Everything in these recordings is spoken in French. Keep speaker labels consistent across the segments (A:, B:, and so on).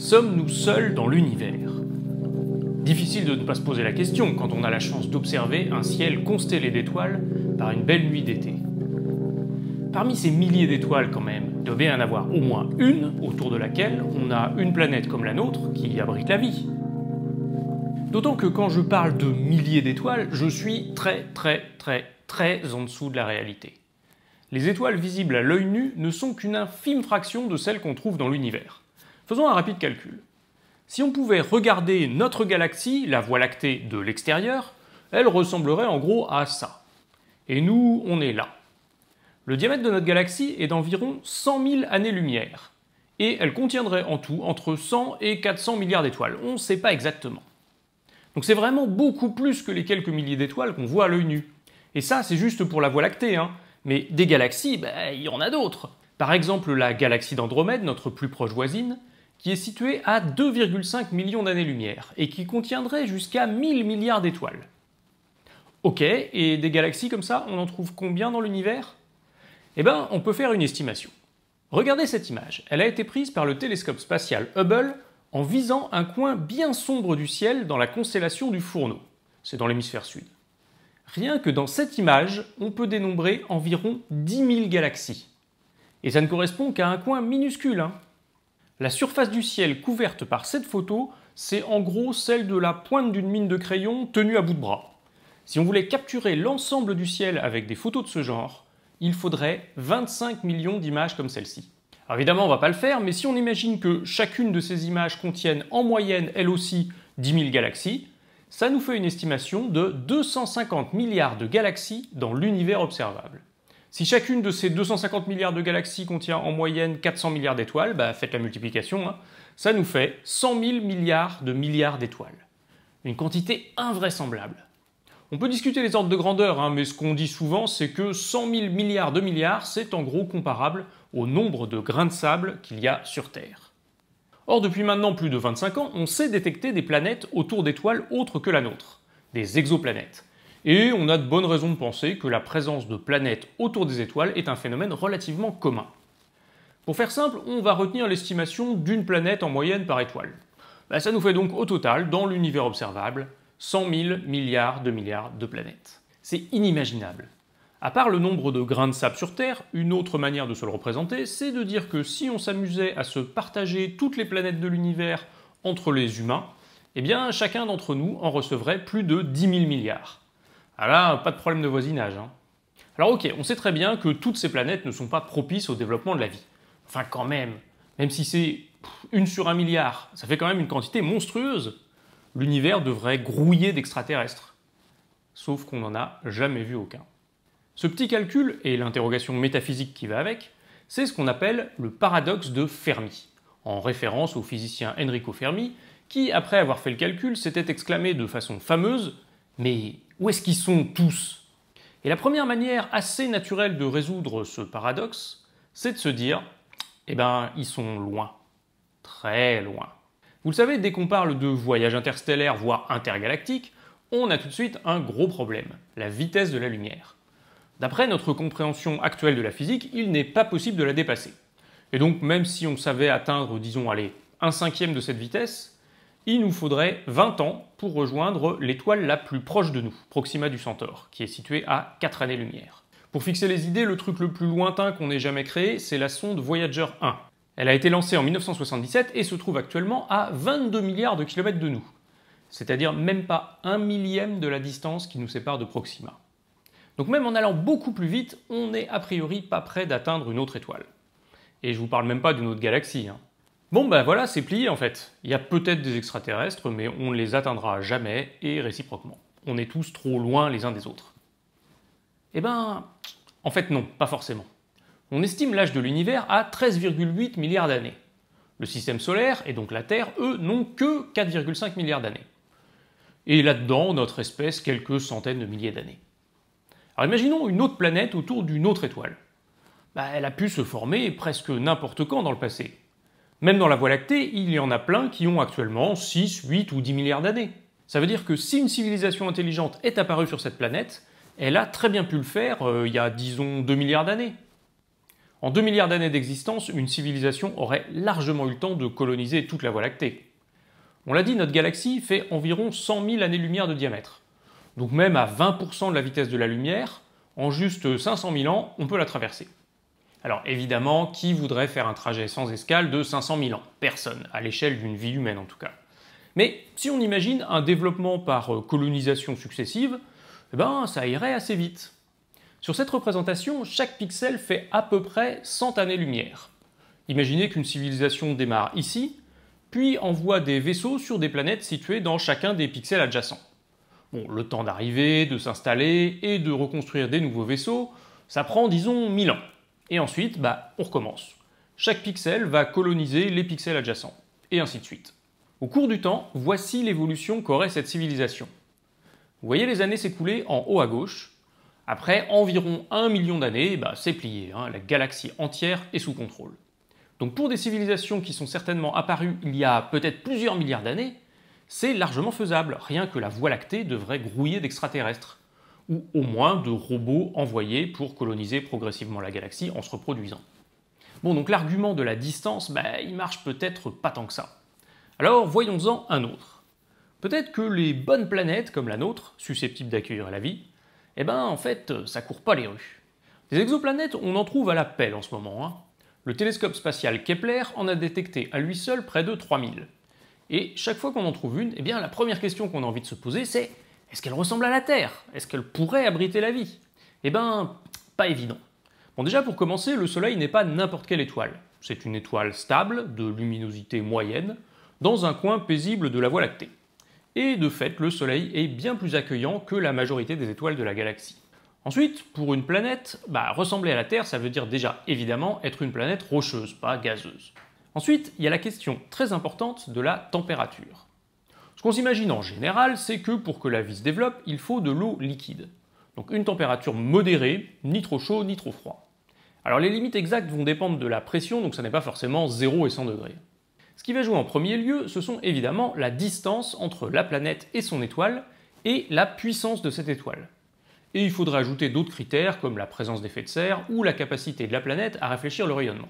A: Sommes-nous seuls dans l'univers Difficile de ne pas se poser la question quand on a la chance d'observer un ciel constellé d'étoiles par une belle nuit d'été. Parmi ces milliers d'étoiles quand même, devait y en avoir au moins une autour de laquelle on a une planète comme la nôtre qui abrite la vie. D'autant que quand je parle de milliers d'étoiles, je suis très très très très en dessous de la réalité. Les étoiles visibles à l'œil nu ne sont qu'une infime fraction de celles qu'on trouve dans l'univers. Faisons un rapide calcul. Si on pouvait regarder notre galaxie, la Voie lactée, de l'extérieur, elle ressemblerait en gros à ça. Et nous, on est là. Le diamètre de notre galaxie est d'environ 100 000 années-lumière, et elle contiendrait en tout entre 100 et 400 milliards d'étoiles, on ne sait pas exactement. Donc c'est vraiment beaucoup plus que les quelques milliers d'étoiles qu'on voit à l'œil nu. Et ça, c'est juste pour la Voie lactée, hein. mais des galaxies, ben, il y en a d'autres. Par exemple, la galaxie d'Andromède, notre plus proche voisine, qui est situé à 2,5 millions d'années-lumière et qui contiendrait jusqu'à 1000 milliards d'étoiles. Ok, et des galaxies comme ça, on en trouve combien dans l'univers Eh bien, on peut faire une estimation. Regardez cette image, elle a été prise par le télescope spatial Hubble en visant un coin bien sombre du ciel dans la constellation du Fourneau, c'est dans l'hémisphère sud. Rien que dans cette image, on peut dénombrer environ 10 000 galaxies. Et ça ne correspond qu'à un coin minuscule, hein la surface du ciel couverte par cette photo, c'est en gros celle de la pointe d'une mine de crayon tenue à bout de bras. Si on voulait capturer l'ensemble du ciel avec des photos de ce genre, il faudrait 25 millions d'images comme celle-ci. Évidemment, on ne va pas le faire, mais si on imagine que chacune de ces images contienne en moyenne, elle aussi, 10 000 galaxies, ça nous fait une estimation de 250 milliards de galaxies dans l'univers observable. Si chacune de ces 250 milliards de galaxies contient en moyenne 400 milliards d'étoiles, bah faites la multiplication, hein. ça nous fait 100 000 milliards de milliards d'étoiles. Une quantité invraisemblable. On peut discuter les ordres de grandeur, hein, mais ce qu'on dit souvent, c'est que 100 000 milliards de milliards, c'est en gros comparable au nombre de grains de sable qu'il y a sur Terre. Or, depuis maintenant plus de 25 ans, on sait détecter des planètes autour d'étoiles autres que la nôtre, des exoplanètes. Et on a de bonnes raisons de penser que la présence de planètes autour des étoiles est un phénomène relativement commun. Pour faire simple, on va retenir l'estimation d'une planète en moyenne par étoile. Bah, ça nous fait donc au total, dans l'univers observable, 100 000 milliards de milliards de planètes. C'est inimaginable. À part le nombre de grains de sable sur Terre, une autre manière de se le représenter, c'est de dire que si on s'amusait à se partager toutes les planètes de l'univers entre les humains, eh bien chacun d'entre nous en recevrait plus de 10 000 milliards. Ah là, pas de problème de voisinage. Hein. Alors ok, on sait très bien que toutes ces planètes ne sont pas propices au développement de la vie. Enfin quand même, même si c'est une sur un milliard, ça fait quand même une quantité monstrueuse. L'univers devrait grouiller d'extraterrestres. Sauf qu'on n'en a jamais vu aucun. Ce petit calcul, et l'interrogation métaphysique qui va avec, c'est ce qu'on appelle le paradoxe de Fermi, en référence au physicien Enrico Fermi, qui, après avoir fait le calcul, s'était exclamé de façon fameuse Mais où est-ce qu'ils sont tous Et la première manière assez naturelle de résoudre ce paradoxe, c'est de se dire, eh ben, ils sont loin. Très loin. Vous le savez, dès qu'on parle de voyage interstellaire, voire intergalactique, on a tout de suite un gros problème, la vitesse de la lumière. D'après notre compréhension actuelle de la physique, il n'est pas possible de la dépasser. Et donc même si on savait atteindre, disons, allez, un cinquième de cette vitesse, il nous faudrait 20 ans pour rejoindre l'étoile la plus proche de nous, Proxima du Centaure, qui est située à 4 années-lumière. Pour fixer les idées, le truc le plus lointain qu'on ait jamais créé, c'est la sonde Voyager 1. Elle a été lancée en 1977 et se trouve actuellement à 22 milliards de kilomètres de nous, c'est-à-dire même pas un millième de la distance qui nous sépare de Proxima. Donc même en allant beaucoup plus vite, on n'est a priori pas près d'atteindre une autre étoile. Et je vous parle même pas d'une autre galaxie. Hein. Bon ben voilà, c'est plié en fait. Il y a peut-être des extraterrestres, mais on ne les atteindra jamais et réciproquement. On est tous trop loin les uns des autres. Eh ben, en fait non, pas forcément. On estime l'âge de l'univers à 13,8 milliards d'années. Le système solaire, et donc la Terre, eux, n'ont que 4,5 milliards d'années. Et là-dedans, notre espèce, quelques centaines de milliers d'années. Alors imaginons une autre planète autour d'une autre étoile. Bah, elle a pu se former presque n'importe quand dans le passé. Même dans la Voie lactée, il y en a plein qui ont actuellement 6, 8 ou 10 milliards d'années. Ça veut dire que si une civilisation intelligente est apparue sur cette planète, elle a très bien pu le faire euh, il y a, disons, 2 milliards d'années. En 2 milliards d'années d'existence, une civilisation aurait largement eu le temps de coloniser toute la Voie lactée. On l'a dit, notre galaxie fait environ 100 000 années-lumière de diamètre. Donc même à 20% de la vitesse de la lumière, en juste 500 000 ans, on peut la traverser. Alors évidemment, qui voudrait faire un trajet sans escale de 500 000 ans Personne, à l'échelle d'une vie humaine en tout cas. Mais si on imagine un développement par euh, colonisation successive, eh ben ça irait assez vite. Sur cette représentation, chaque pixel fait à peu près 100 années-lumière. Imaginez qu'une civilisation démarre ici, puis envoie des vaisseaux sur des planètes situées dans chacun des pixels adjacents. Bon, le temps d'arriver, de s'installer et de reconstruire des nouveaux vaisseaux, ça prend disons 1000 ans. Et ensuite, bah, on recommence. Chaque pixel va coloniser les pixels adjacents, et ainsi de suite. Au cours du temps, voici l'évolution qu'aurait cette civilisation. Vous voyez les années s'écouler en haut à gauche. Après environ un million d'années, bah, c'est plié, hein, la galaxie entière est sous contrôle. Donc pour des civilisations qui sont certainement apparues il y a peut-être plusieurs milliards d'années, c'est largement faisable, rien que la Voie lactée devrait grouiller d'extraterrestres ou au moins de robots envoyés pour coloniser progressivement la galaxie en se reproduisant. Bon, donc l'argument de la distance, bah, il marche peut-être pas tant que ça. Alors voyons-en un autre. Peut-être que les bonnes planètes comme la nôtre, susceptibles d'accueillir la vie, eh ben en fait, ça court pas les rues. Des exoplanètes, on en trouve à la pelle en ce moment. Hein. Le télescope spatial Kepler en a détecté à lui seul près de 3000. Et chaque fois qu'on en trouve une, eh bien la première question qu'on a envie de se poser, c'est est-ce qu'elle ressemble à la Terre Est-ce qu'elle pourrait abriter la vie Eh ben, pas évident. Bon déjà pour commencer, le Soleil n'est pas n'importe quelle étoile. C'est une étoile stable, de luminosité moyenne, dans un coin paisible de la Voie lactée. Et de fait, le Soleil est bien plus accueillant que la majorité des étoiles de la galaxie. Ensuite, pour une planète, bah, ressembler à la Terre, ça veut dire déjà évidemment être une planète rocheuse, pas gazeuse. Ensuite, il y a la question très importante de la température. Ce qu'on s'imagine en général, c'est que pour que la vie se développe, il faut de l'eau liquide. Donc une température modérée, ni trop chaud, ni trop froid. Alors les limites exactes vont dépendre de la pression, donc ça n'est pas forcément 0 et 100 degrés. Ce qui va jouer en premier lieu, ce sont évidemment la distance entre la planète et son étoile, et la puissance de cette étoile. Et il faudrait ajouter d'autres critères comme la présence d'effets de serre ou la capacité de la planète à réfléchir le rayonnement.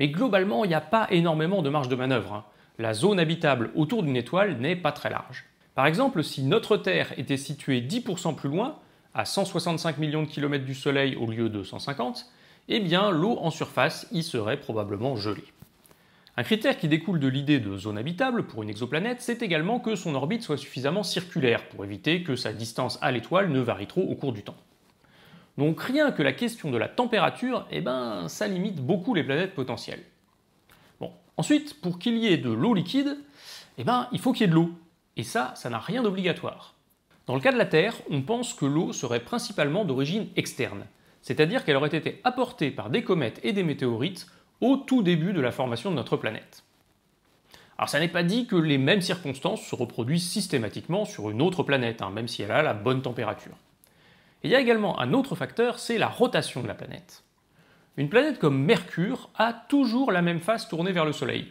A: Mais globalement, il n'y a pas énormément de marge de manœuvre. Hein la zone habitable autour d'une étoile n'est pas très large. Par exemple, si notre Terre était située 10% plus loin, à 165 millions de kilomètres du Soleil au lieu de 150, eh bien l'eau en surface y serait probablement gelée. Un critère qui découle de l'idée de zone habitable pour une exoplanète, c'est également que son orbite soit suffisamment circulaire pour éviter que sa distance à l'étoile ne varie trop au cours du temps. Donc rien que la question de la température, eh ben, ça limite beaucoup les planètes potentielles. Ensuite, pour qu'il y ait de l'eau liquide, eh ben, il faut qu'il y ait de l'eau. Et ça, ça n'a rien d'obligatoire. Dans le cas de la Terre, on pense que l'eau serait principalement d'origine externe, c'est-à-dire qu'elle aurait été apportée par des comètes et des météorites au tout début de la formation de notre planète. Alors ça n'est pas dit que les mêmes circonstances se reproduisent systématiquement sur une autre planète, hein, même si elle a la bonne température. il y a également un autre facteur, c'est la rotation de la planète. Une planète comme Mercure a toujours la même face tournée vers le Soleil,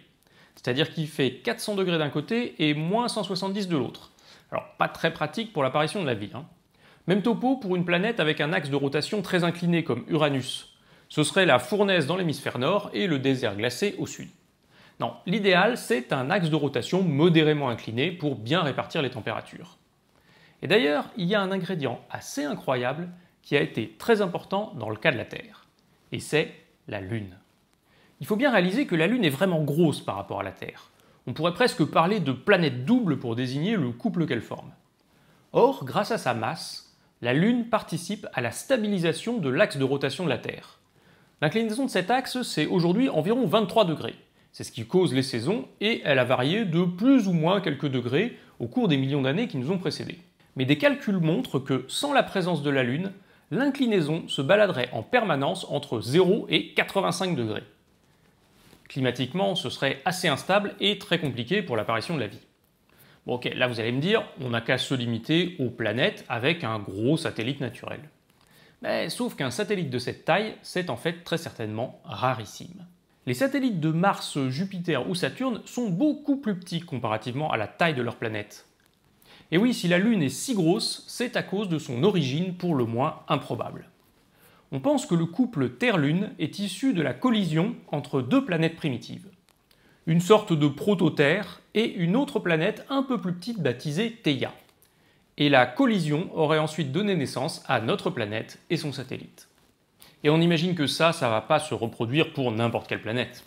A: c'est-à-dire qu'il fait 400 degrés d'un côté et moins 170 de l'autre. Alors pas très pratique pour l'apparition de la vie. Hein. Même topo pour une planète avec un axe de rotation très incliné comme Uranus. Ce serait la fournaise dans l'hémisphère nord et le désert glacé au sud. Non, l'idéal c'est un axe de rotation modérément incliné pour bien répartir les températures. Et d'ailleurs, il y a un ingrédient assez incroyable qui a été très important dans le cas de la Terre et c'est la Lune. Il faut bien réaliser que la Lune est vraiment grosse par rapport à la Terre. On pourrait presque parler de planète double pour désigner le couple qu'elle forme. Or, grâce à sa masse, la Lune participe à la stabilisation de l'axe de rotation de la Terre. L'inclinaison de cet axe, c'est aujourd'hui environ 23 degrés. C'est ce qui cause les saisons et elle a varié de plus ou moins quelques degrés au cours des millions d'années qui nous ont précédés. Mais des calculs montrent que sans la présence de la Lune, l'inclinaison se baladerait en permanence entre 0 et 85 degrés. Climatiquement, ce serait assez instable et très compliqué pour l'apparition de la vie. Bon, ok, là vous allez me dire, on n'a qu'à se limiter aux planètes avec un gros satellite naturel. Mais, sauf qu'un satellite de cette taille, c'est en fait très certainement rarissime. Les satellites de Mars, Jupiter ou Saturne sont beaucoup plus petits comparativement à la taille de leur planète. Et oui, si la Lune est si grosse, c'est à cause de son origine pour le moins improbable. On pense que le couple Terre-Lune est issu de la collision entre deux planètes primitives. Une sorte de proto-Terre et une autre planète un peu plus petite baptisée Theia. Et la collision aurait ensuite donné naissance à notre planète et son satellite. Et on imagine que ça, ça va pas se reproduire pour n'importe quelle planète.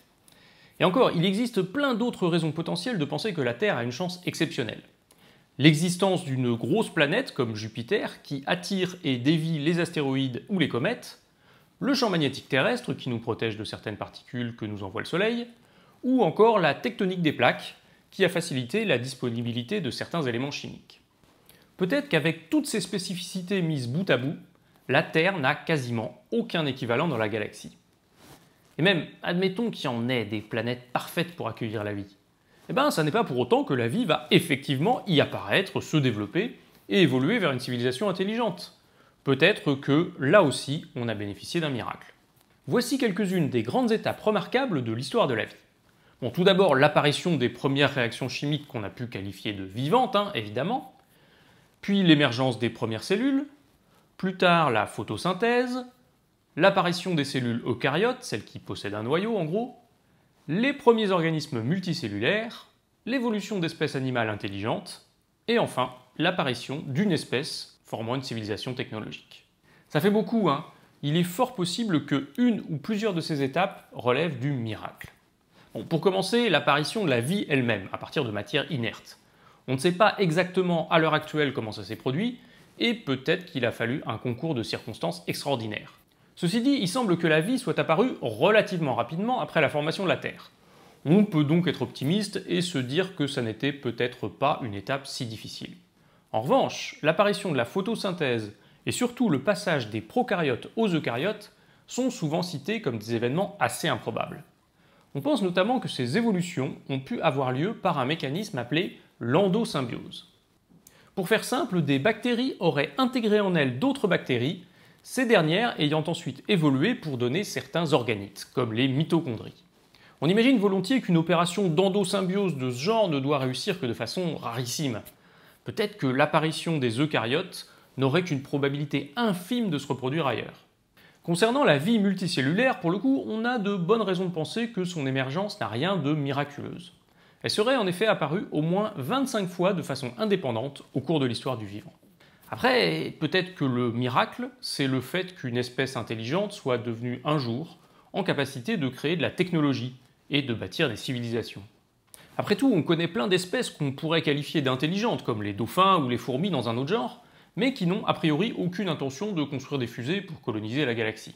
A: Et encore, il existe plein d'autres raisons potentielles de penser que la Terre a une chance exceptionnelle. L'existence d'une grosse planète comme Jupiter qui attire et dévie les astéroïdes ou les comètes, le champ magnétique terrestre qui nous protège de certaines particules que nous envoie le Soleil, ou encore la tectonique des plaques qui a facilité la disponibilité de certains éléments chimiques. Peut-être qu'avec toutes ces spécificités mises bout à bout, la Terre n'a quasiment aucun équivalent dans la galaxie. Et même, admettons qu'il y en ait des planètes parfaites pour accueillir la vie eh bien, ça n'est pas pour autant que la vie va effectivement y apparaître, se développer et évoluer vers une civilisation intelligente. Peut-être que, là aussi, on a bénéficié d'un miracle. Voici quelques-unes des grandes étapes remarquables de l'histoire de la vie. Bon, tout d'abord, l'apparition des premières réactions chimiques qu'on a pu qualifier de vivantes, hein, évidemment, puis l'émergence des premières cellules, plus tard la photosynthèse, l'apparition des cellules eucaryotes, celles qui possèdent un noyau en gros, les premiers organismes multicellulaires, l'évolution d'espèces animales intelligentes, et enfin l'apparition d'une espèce formant une civilisation technologique. Ça fait beaucoup, hein Il est fort possible que une ou plusieurs de ces étapes relèvent du miracle. pour commencer, l'apparition de la vie elle-même, à partir de matière inerte. On ne sait pas exactement à l'heure actuelle comment ça s'est produit, et peut-être qu'il a fallu un concours de circonstances extraordinaires. Ceci dit, il semble que la vie soit apparue relativement rapidement après la formation de la Terre. On peut donc être optimiste et se dire que ça n'était peut-être pas une étape si difficile. En revanche, l'apparition de la photosynthèse et surtout le passage des prokaryotes aux eucaryotes sont souvent cités comme des événements assez improbables. On pense notamment que ces évolutions ont pu avoir lieu par un mécanisme appelé l'endosymbiose. Pour faire simple, des bactéries auraient intégré en elles d'autres bactéries ces dernières ayant ensuite évolué pour donner certains organites, comme les mitochondries. On imagine volontiers qu'une opération d'endosymbiose de ce genre ne doit réussir que de façon rarissime. Peut-être que l'apparition des eucaryotes n'aurait qu'une probabilité infime de se reproduire ailleurs. Concernant la vie multicellulaire, pour le coup, on a de bonnes raisons de penser que son émergence n'a rien de miraculeuse. Elle serait en effet apparue au moins 25 fois de façon indépendante au cours de l'histoire du vivant. Après, peut-être que le miracle, c'est le fait qu'une espèce intelligente soit devenue un jour en capacité de créer de la technologie et de bâtir des civilisations. Après tout, on connaît plein d'espèces qu'on pourrait qualifier d'intelligentes, comme les dauphins ou les fourmis dans un autre genre, mais qui n'ont a priori aucune intention de construire des fusées pour coloniser la galaxie.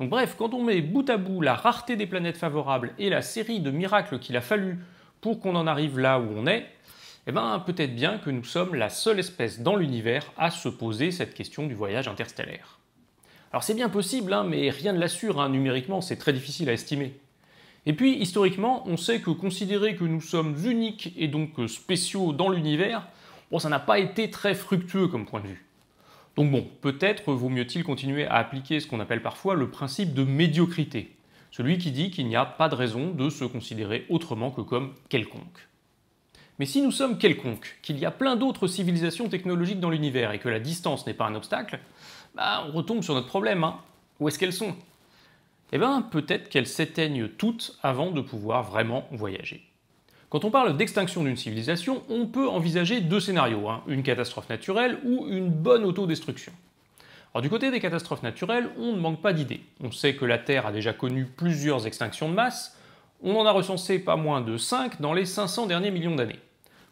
A: Donc bref, quand on met bout à bout la rareté des planètes favorables et la série de miracles qu'il a fallu pour qu'on en arrive là où on est, eh ben, peut-être bien que nous sommes la seule espèce dans l'univers à se poser cette question du voyage interstellaire. Alors c'est bien possible, hein, mais rien ne l'assure, hein. numériquement c'est très difficile à estimer. Et puis historiquement, on sait que considérer que nous sommes uniques et donc euh, spéciaux dans l'univers, bon, ça n'a pas été très fructueux comme point de vue. Donc bon, peut-être vaut mieux-il continuer à appliquer ce qu'on appelle parfois le principe de médiocrité, celui qui dit qu'il n'y a pas de raison de se considérer autrement que comme quelconque. Mais si nous sommes quelconques, qu'il y a plein d'autres civilisations technologiques dans l'univers et que la distance n'est pas un obstacle, bah, on retombe sur notre problème. Hein. Où est-ce qu'elles sont Eh bien, peut-être qu'elles s'éteignent toutes avant de pouvoir vraiment voyager. Quand on parle d'extinction d'une civilisation, on peut envisager deux scénarios, hein. une catastrophe naturelle ou une bonne autodestruction. Alors du côté des catastrophes naturelles, on ne manque pas d'idées. On sait que la Terre a déjà connu plusieurs extinctions de masse, on en a recensé pas moins de 5 dans les 500 derniers millions d'années.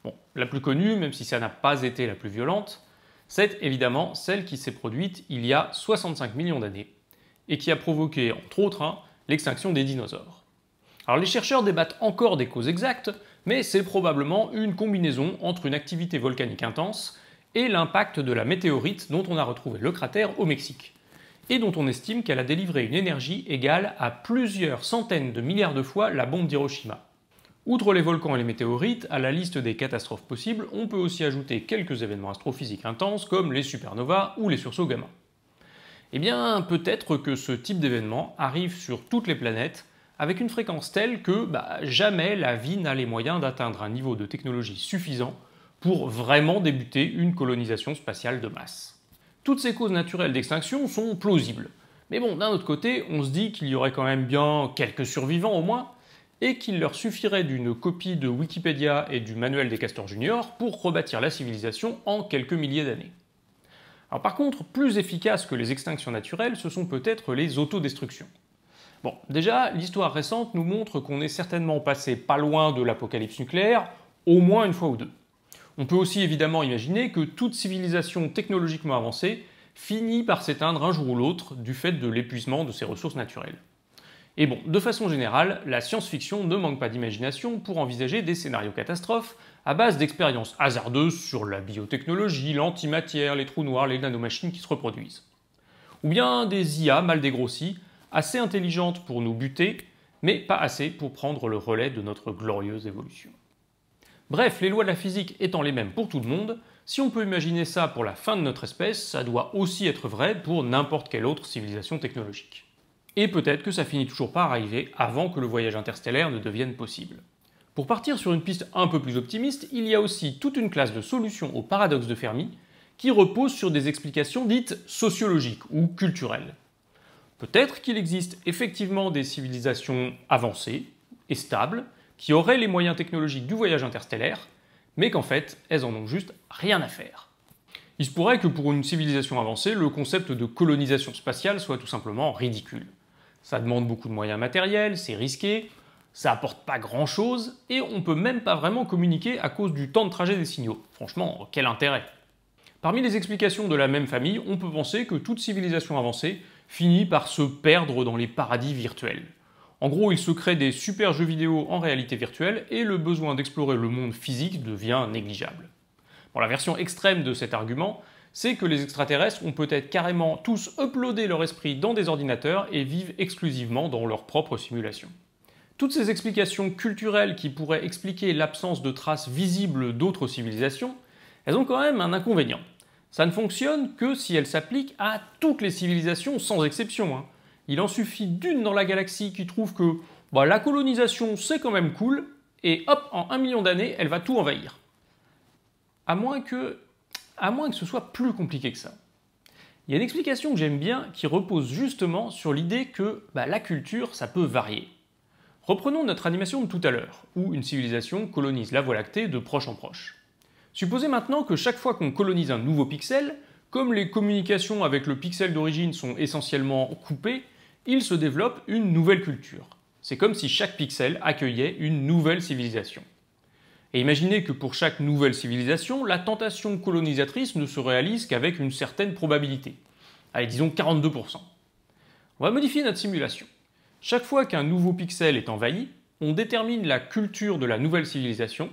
A: Bon, la plus connue, même si ça n'a pas été la plus violente, c'est évidemment celle qui s'est produite il y a 65 millions d'années et qui a provoqué, entre autres, hein, l'extinction des dinosaures. Alors les chercheurs débattent encore des causes exactes, mais c'est probablement une combinaison entre une activité volcanique intense et l'impact de la météorite dont on a retrouvé le cratère au Mexique et dont on estime qu'elle a délivré une énergie égale à plusieurs centaines de milliards de fois la bombe d'Hiroshima. Outre les volcans et les météorites, à la liste des catastrophes possibles, on peut aussi ajouter quelques événements astrophysiques intenses comme les supernovas ou les sursauts gamma. Eh bien, peut-être que ce type d'événement arrive sur toutes les planètes avec une fréquence telle que bah, jamais la vie n'a les moyens d'atteindre un niveau de technologie suffisant pour vraiment débuter une colonisation spatiale de masse. Toutes ces causes naturelles d'extinction sont plausibles. Mais bon, d'un autre côté, on se dit qu'il y aurait quand même bien quelques survivants au moins, et qu'il leur suffirait d'une copie de Wikipédia et du manuel des castors juniors pour rebâtir la civilisation en quelques milliers d'années. Alors par contre, plus efficaces que les extinctions naturelles, ce sont peut-être les autodestructions. Bon, déjà, l'histoire récente nous montre qu'on est certainement passé pas loin de l'apocalypse nucléaire, au moins une fois ou deux. On peut aussi évidemment imaginer que toute civilisation technologiquement avancée finit par s'éteindre un jour ou l'autre du fait de l'épuisement de ses ressources naturelles. Et bon, de façon générale, la science-fiction ne manque pas d'imagination pour envisager des scénarios catastrophes à base d'expériences hasardeuses sur la biotechnologie, l'antimatière, les trous noirs, les nanomachines qui se reproduisent. Ou bien des IA mal dégrossies, assez intelligentes pour nous buter, mais pas assez pour prendre le relais de notre glorieuse évolution. Bref, les lois de la physique étant les mêmes pour tout le monde, si on peut imaginer ça pour la fin de notre espèce, ça doit aussi être vrai pour n'importe quelle autre civilisation technologique. Et peut-être que ça finit toujours par arriver avant que le voyage interstellaire ne devienne possible. Pour partir sur une piste un peu plus optimiste, il y a aussi toute une classe de solutions au paradoxe de Fermi qui repose sur des explications dites sociologiques ou culturelles. Peut-être qu'il existe effectivement des civilisations avancées et stables qui auraient les moyens technologiques du voyage interstellaire, mais qu'en fait, elles en ont juste rien à faire. Il se pourrait que pour une civilisation avancée, le concept de colonisation spatiale soit tout simplement ridicule. Ça demande beaucoup de moyens matériels, c'est risqué, ça apporte pas grand chose, et on peut même pas vraiment communiquer à cause du temps de trajet des signaux. Franchement, quel intérêt Parmi les explications de la même famille, on peut penser que toute civilisation avancée finit par se perdre dans les paradis virtuels. En gros, il se crée des super jeux vidéo en réalité virtuelle et le besoin d'explorer le monde physique devient négligeable. la version extrême de cet argument, c'est que les extraterrestres ont peut-être carrément tous uploadé leur esprit dans des ordinateurs et vivent exclusivement dans leur propre simulation. Toutes ces explications culturelles qui pourraient expliquer l'absence de traces visibles d'autres civilisations, elles ont quand même un inconvénient. Ça ne fonctionne que si elles s'appliquent à toutes les civilisations sans exception. Hein. Il en suffit d'une dans la galaxie qui trouve que bah, la colonisation c'est quand même cool, et hop, en un million d'années, elle va tout envahir. À moins, que, à moins que ce soit plus compliqué que ça. Il y a une explication que j'aime bien qui repose justement sur l'idée que bah, la culture, ça peut varier. Reprenons notre animation de tout à l'heure, où une civilisation colonise la Voie lactée de proche en proche. Supposez maintenant que chaque fois qu'on colonise un nouveau pixel, comme les communications avec le pixel d'origine sont essentiellement coupées, il se développe une nouvelle culture. C'est comme si chaque pixel accueillait une nouvelle civilisation. Et imaginez que pour chaque nouvelle civilisation, la tentation colonisatrice ne se réalise qu'avec une certaine probabilité. Allez, disons 42%. On va modifier notre simulation. Chaque fois qu'un nouveau pixel est envahi, on détermine la culture de la nouvelle civilisation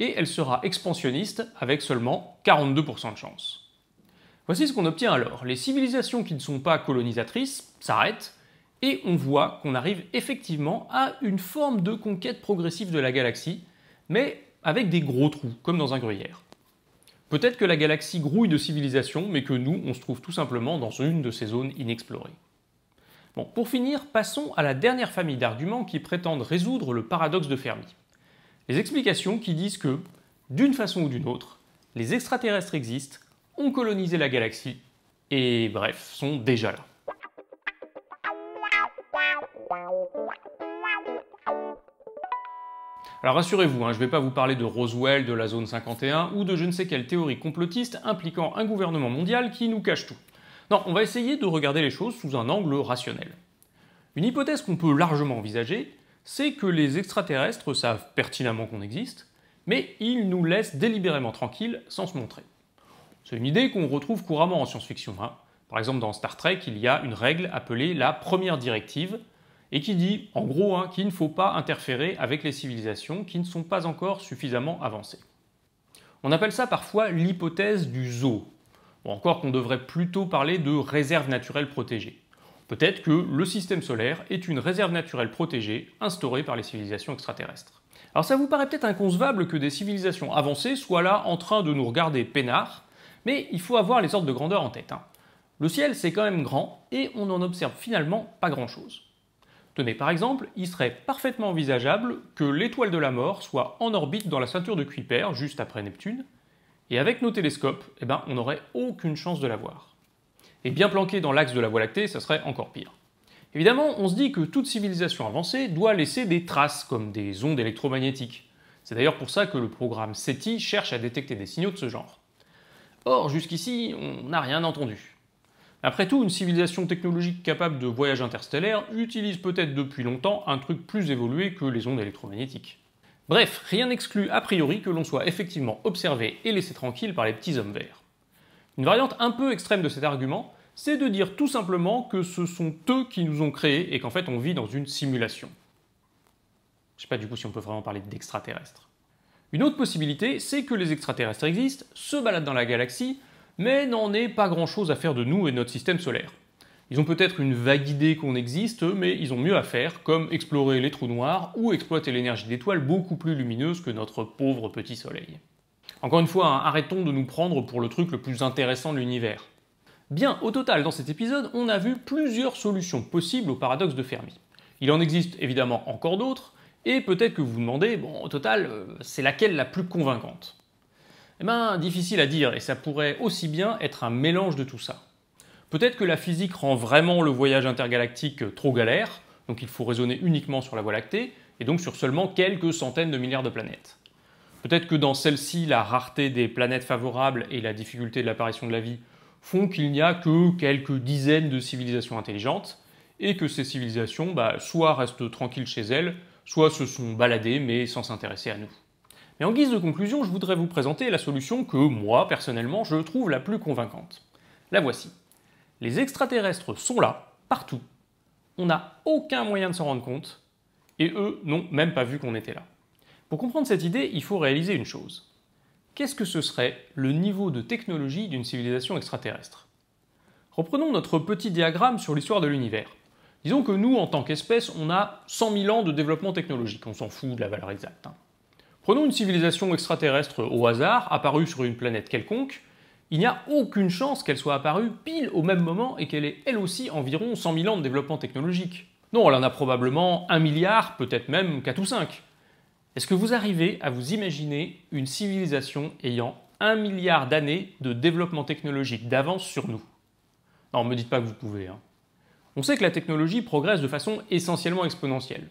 A: et elle sera expansionniste avec seulement 42% de chance. Voici ce qu'on obtient alors. Les civilisations qui ne sont pas colonisatrices s'arrêtent, et on voit qu'on arrive effectivement à une forme de conquête progressive de la galaxie, mais avec des gros trous, comme dans un gruyère. Peut-être que la galaxie grouille de civilisations, mais que nous, on se trouve tout simplement dans une de ces zones inexplorées. Bon, pour finir, passons à la dernière famille d'arguments qui prétendent résoudre le paradoxe de Fermi. Les explications qui disent que, d'une façon ou d'une autre, les extraterrestres existent ont colonisé la galaxie et bref, sont déjà là. Alors rassurez-vous, hein, je ne vais pas vous parler de Roswell, de la zone 51 ou de je ne sais quelle théorie complotiste impliquant un gouvernement mondial qui nous cache tout. Non, on va essayer de regarder les choses sous un angle rationnel. Une hypothèse qu'on peut largement envisager, c'est que les extraterrestres savent pertinemment qu'on existe, mais ils nous laissent délibérément tranquilles sans se montrer. C'est une idée qu'on retrouve couramment en science-fiction. Hein. Par exemple, dans Star Trek, il y a une règle appelée la première directive, et qui dit, en gros, hein, qu'il ne faut pas interférer avec les civilisations qui ne sont pas encore suffisamment avancées. On appelle ça parfois l'hypothèse du zoo, ou encore qu'on devrait plutôt parler de réserve naturelle protégée. Peut-être que le système solaire est une réserve naturelle protégée instaurée par les civilisations extraterrestres. Alors ça vous paraît peut-être inconcevable que des civilisations avancées soient là en train de nous regarder peinards, mais il faut avoir les ordres de grandeur en tête. Hein. Le ciel, c'est quand même grand et on n'en observe finalement pas grand-chose. Tenez par exemple, il serait parfaitement envisageable que l'étoile de la mort soit en orbite dans la ceinture de Kuiper juste après Neptune, et avec nos télescopes, eh ben, on n'aurait aucune chance de la voir. Et bien planqué dans l'axe de la Voie lactée, ça serait encore pire. Évidemment, on se dit que toute civilisation avancée doit laisser des traces comme des ondes électromagnétiques. C'est d'ailleurs pour ça que le programme SETI cherche à détecter des signaux de ce genre. Or, jusqu'ici, on n'a rien entendu. Après tout, une civilisation technologique capable de voyages interstellaires utilise peut-être depuis longtemps un truc plus évolué que les ondes électromagnétiques. Bref, rien n'exclut a priori que l'on soit effectivement observé et laissé tranquille par les petits hommes verts. Une variante un peu extrême de cet argument, c'est de dire tout simplement que ce sont eux qui nous ont créés et qu'en fait on vit dans une simulation. Je sais pas du coup si on peut vraiment parler d'extraterrestres. Une autre possibilité, c'est que les extraterrestres existent, se baladent dans la galaxie, mais n'en aient pas grand-chose à faire de nous et de notre système solaire. Ils ont peut-être une vague idée qu'on existe, mais ils ont mieux à faire, comme explorer les trous noirs ou exploiter l'énergie d'étoiles beaucoup plus lumineuses que notre pauvre petit soleil. Encore une fois, hein, arrêtons de nous prendre pour le truc le plus intéressant de l'univers. Bien, au total, dans cet épisode, on a vu plusieurs solutions possibles au paradoxe de Fermi. Il en existe évidemment encore d'autres, et peut-être que vous vous demandez, bon, au total, euh, c'est laquelle la plus convaincante Eh ben difficile à dire, et ça pourrait aussi bien être un mélange de tout ça. Peut-être que la physique rend vraiment le voyage intergalactique euh, trop galère, donc il faut raisonner uniquement sur la Voie lactée, et donc sur seulement quelques centaines de milliards de planètes. Peut-être que dans celle-ci, la rareté des planètes favorables et la difficulté de l'apparition de la vie font qu'il n'y a que quelques dizaines de civilisations intelligentes, et que ces civilisations bah, soit restent tranquilles chez elles, soit se sont baladés mais sans s'intéresser à nous. Mais en guise de conclusion, je voudrais vous présenter la solution que moi, personnellement, je trouve la plus convaincante. La voici. Les extraterrestres sont là, partout. On n'a aucun moyen de s'en rendre compte, et eux n'ont même pas vu qu'on était là. Pour comprendre cette idée, il faut réaliser une chose. Qu'est-ce que ce serait le niveau de technologie d'une civilisation extraterrestre Reprenons notre petit diagramme sur l'histoire de l'univers. Disons que nous, en tant qu'espèce, on a 100 000 ans de développement technologique, on s'en fout de la valeur exacte. Hein. Prenons une civilisation extraterrestre au hasard, apparue sur une planète quelconque, il n'y a aucune chance qu'elle soit apparue pile au même moment et qu'elle ait elle aussi environ 100 000 ans de développement technologique. Non, elle en a probablement un milliard, peut-être même 4 ou 5. Est-ce que vous arrivez à vous imaginer une civilisation ayant un milliard d'années de développement technologique d'avance sur nous Non, me dites pas que vous pouvez. Hein. On sait que la technologie progresse de façon essentiellement exponentielle.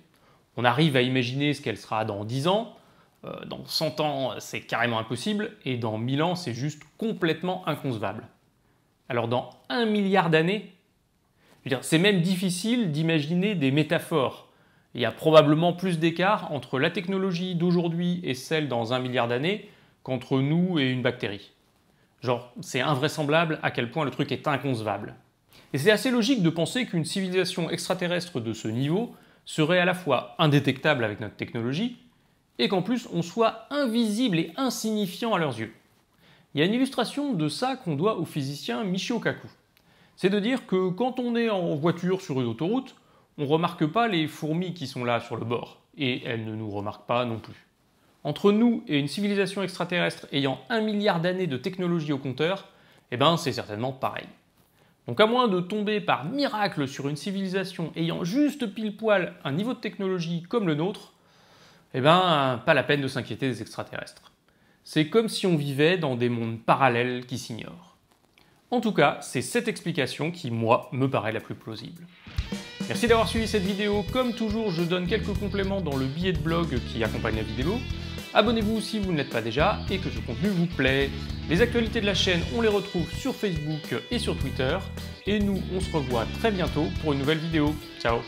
A: On arrive à imaginer ce qu'elle sera dans 10 ans, euh, dans 100 ans c'est carrément impossible, et dans 1000 ans c'est juste complètement inconcevable. Alors dans un milliard d'années, c'est même difficile d'imaginer des métaphores. Il y a probablement plus d'écart entre la technologie d'aujourd'hui et celle dans un milliard d'années qu'entre nous et une bactérie. Genre, c'est invraisemblable à quel point le truc est inconcevable. Et c'est assez logique de penser qu'une civilisation extraterrestre de ce niveau serait à la fois indétectable avec notre technologie, et qu'en plus on soit invisible et insignifiant à leurs yeux. Il y a une illustration de ça qu'on doit au physicien Michio Kaku. C'est de dire que quand on est en voiture sur une autoroute, on ne remarque pas les fourmis qui sont là sur le bord, et elles ne nous remarquent pas non plus. Entre nous et une civilisation extraterrestre ayant un milliard d'années de technologie au compteur, eh ben c'est certainement pareil. Donc à moins de tomber par miracle sur une civilisation ayant juste pile poil un niveau de technologie comme le nôtre, eh ben pas la peine de s'inquiéter des extraterrestres. C'est comme si on vivait dans des mondes parallèles qui s'ignorent. En tout cas, c'est cette explication qui, moi, me paraît la plus plausible. Merci d'avoir suivi cette vidéo. Comme toujours, je donne quelques compléments dans le billet de blog qui accompagne la vidéo. Abonnez-vous si vous ne l'êtes pas déjà et que ce contenu vous plaît. Les actualités de la chaîne, on les retrouve sur Facebook et sur Twitter. Et nous, on se revoit très bientôt pour une nouvelle vidéo. Ciao